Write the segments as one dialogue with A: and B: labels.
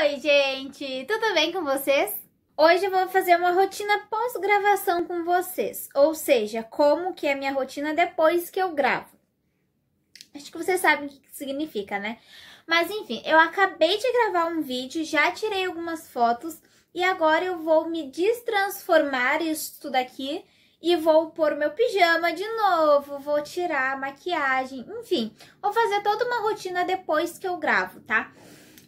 A: Oi, gente! Tudo bem com vocês? Hoje eu vou fazer uma rotina pós-gravação com vocês, ou seja, como que é a minha rotina depois que eu gravo. Acho que vocês sabem o que significa, né? Mas enfim, eu acabei de gravar um vídeo, já tirei algumas fotos e agora eu vou me destransformar isso tudo aqui e vou pôr meu pijama de novo, vou tirar a maquiagem, enfim, vou fazer toda uma rotina depois que eu gravo, tá? Tá?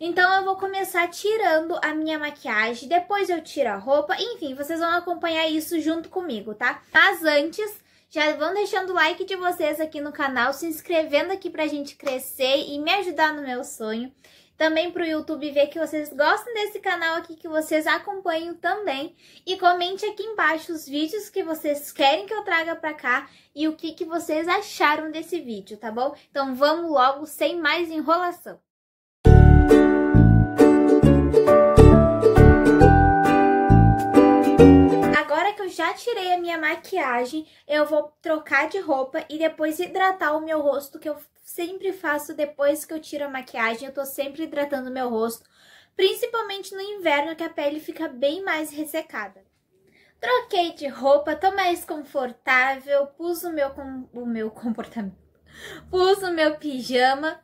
A: Então eu vou começar tirando a minha maquiagem, depois eu tiro a roupa, enfim, vocês vão acompanhar isso junto comigo, tá? Mas antes, já vão deixando o like de vocês aqui no canal, se inscrevendo aqui pra gente crescer e me ajudar no meu sonho. Também pro YouTube ver que vocês gostam desse canal aqui, que vocês acompanham também. E comente aqui embaixo os vídeos que vocês querem que eu traga pra cá e o que, que vocês acharam desse vídeo, tá bom? Então vamos logo, sem mais enrolação. Agora que eu já tirei a minha maquiagem, eu vou trocar de roupa e depois hidratar o meu rosto, que eu sempre faço depois que eu tiro a maquiagem, eu tô sempre hidratando o meu rosto, principalmente no inverno, que a pele fica bem mais ressecada. Troquei de roupa, tô mais confortável, pus o meu, com... o meu comportamento, pus o meu pijama,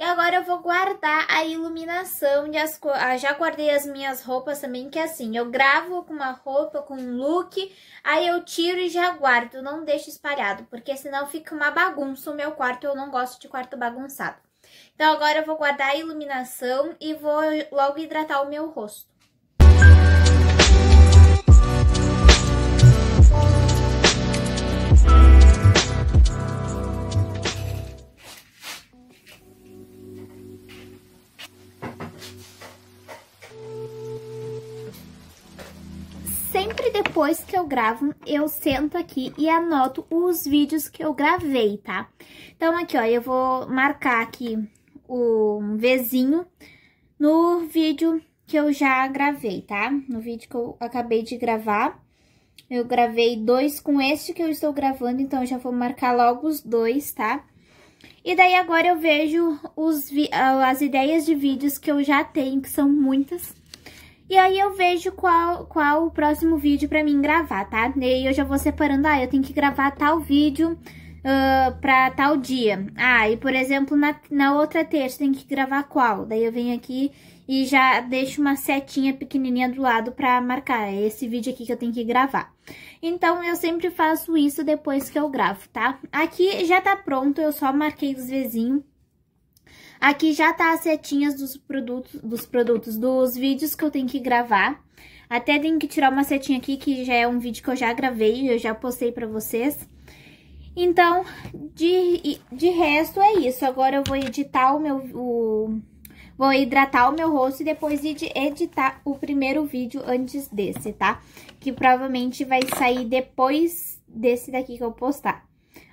A: e agora eu vou guardar a iluminação e as ah, já guardei as minhas roupas também, que é assim, eu gravo com uma roupa, com um look, aí eu tiro e já guardo, não deixo espalhado, porque senão fica uma bagunça o meu quarto, eu não gosto de quarto bagunçado. Então agora eu vou guardar a iluminação e vou logo hidratar o meu rosto. sempre depois que eu gravo, eu sento aqui e anoto os vídeos que eu gravei, tá? Então, aqui, ó, eu vou marcar aqui o um vizinho no vídeo que eu já gravei, tá? No vídeo que eu acabei de gravar. Eu gravei dois com este que eu estou gravando, então já vou marcar logo os dois, tá? E daí agora eu vejo os, ah, as ideias de vídeos que eu já tenho, que são muitas. E aí eu vejo qual, qual o próximo vídeo pra mim gravar, tá? E aí eu já vou separando, ah, eu tenho que gravar tal vídeo uh, pra tal dia. Ah, e por exemplo, na, na outra terça tem que gravar qual? Daí eu venho aqui e já deixo uma setinha pequenininha do lado pra marcar. É esse vídeo aqui que eu tenho que gravar. Então, eu sempre faço isso depois que eu gravo, tá? Aqui já tá pronto, eu só marquei os vizinhos Aqui já tá as setinhas dos produtos, dos produtos dos vídeos que eu tenho que gravar. Até tenho que tirar uma setinha aqui, que já é um vídeo que eu já gravei, eu já postei pra vocês. Então, de, de resto é isso. Agora eu vou editar o meu... O, vou hidratar o meu rosto e depois editar o primeiro vídeo antes desse, tá? Que provavelmente vai sair depois desse daqui que eu postar.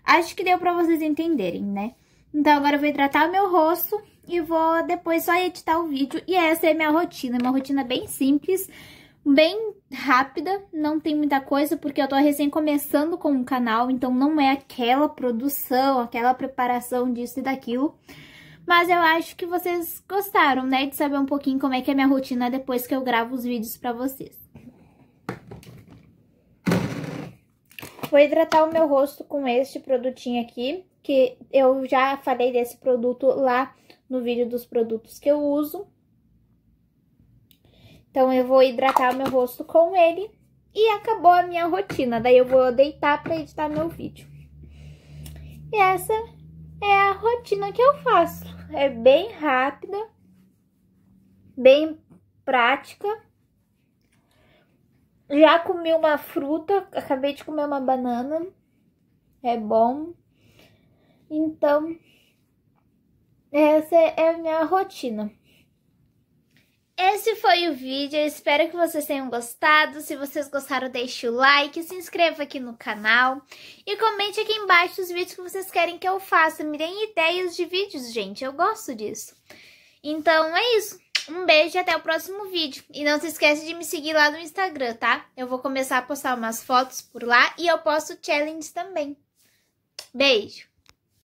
A: Acho que deu pra vocês entenderem, né? Então, agora eu vou hidratar o meu rosto e vou depois só editar o vídeo. E essa é minha rotina, uma rotina é bem simples, bem rápida, não tem muita coisa, porque eu tô recém começando com o canal, então não é aquela produção, aquela preparação disso e daquilo. Mas eu acho que vocês gostaram, né, de saber um pouquinho como é que é minha rotina depois que eu gravo os vídeos pra vocês. Vou hidratar o meu rosto com este produtinho aqui, que eu já falei desse produto lá no vídeo dos produtos que eu uso. Então, eu vou hidratar o meu rosto com ele. E acabou a minha rotina, daí eu vou deitar para editar meu vídeo. E essa é a rotina que eu faço. É bem rápida, bem prática. Já comi uma fruta, acabei de comer uma banana. É bom. Então, essa é a minha rotina. Esse foi o vídeo, eu espero que vocês tenham gostado. Se vocês gostaram, deixe o like, se inscreva aqui no canal e comente aqui embaixo os vídeos que vocês querem que eu faça. Me deem ideias de vídeos, gente, eu gosto disso. Então é isso, um beijo e até o próximo vídeo. E não se esquece de me seguir lá no Instagram, tá? Eu vou começar a postar umas fotos por lá e eu posto challenge também. Beijo!